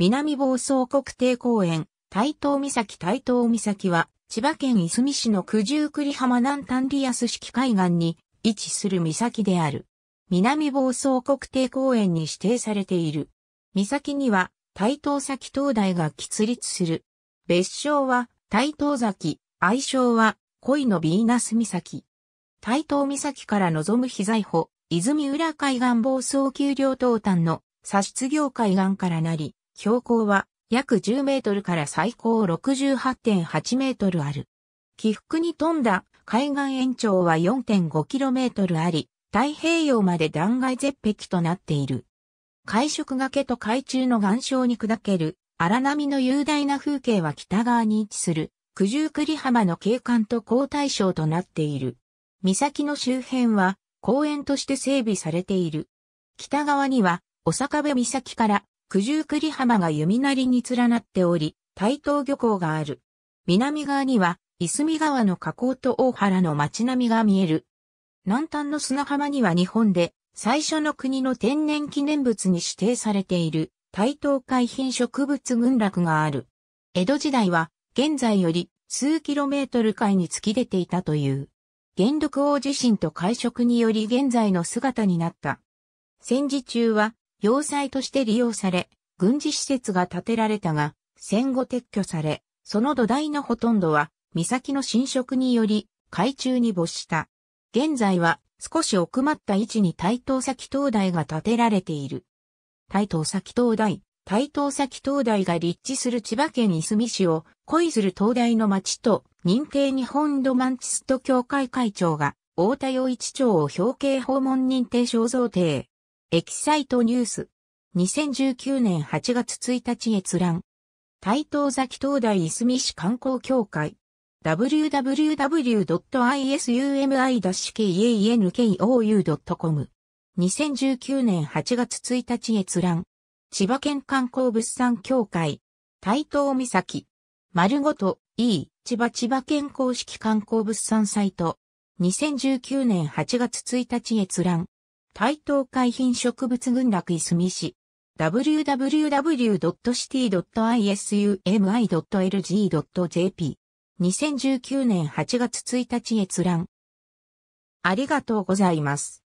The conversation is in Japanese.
南房総国定公園、台東岬台東岬は、千葉県いすみ市の九十九里浜南端リアス式海岸に位置する岬である。南房総国定公園に指定されている。岬には、台東崎灯台が起立する。別称は、台東崎、愛称は、恋のビーナス岬。台東岬から望む災穂、泉浦海岸房総丘陵東端の、差出業海岸からなり、標高は約10メートルから最高68.8メートルある。起伏に富んだ海岸延長は4 5トルあり、太平洋まで断崖絶壁となっている。海食崖と海中の岩礁に砕ける荒波の雄大な風景は北側に位置する九十九里浜の景観と交代象となっている。岬の周辺は公園として整備されている。北側には、お坂部岬から九十九里浜が弓なりに連なっており、台東漁港がある。南側には、いすみ川の河口と大原の町並みが見える。南端の砂浜には日本で最初の国の天然記念物に指定されている台東海浜植物群落がある。江戸時代は現在より数キロメートル海に突き出ていたという。元禄王地震と会食により現在の姿になった。戦時中は要塞として利用され、軍事施設が建てられたが、戦後撤去され、その土台のほとんどは、岬の侵食により、海中に没した。現在は、少し奥まった位置に台東崎灯台が建てられている。台東崎灯台、台東崎灯台が立地する千葉県いすみ市を恋する灯台の町と認定日本ロマンチスト協会会長が大田洋一町を表敬訪問認定肖像亭エキサイトニュース。2019年8月1日閲覧。台東崎東大いすみ市観光協会。www.isumi-keienkou.com。2019年8月1日閲覧。千葉県観光物産協会。台東岬。丸ごと E 千葉千葉県公式観光物産サイト。2019年8月1日閲覧。台東海浜植物群落いすみ市。www.city.isumi.lg.jp。2019年8月1日閲覧。ありがとうございます。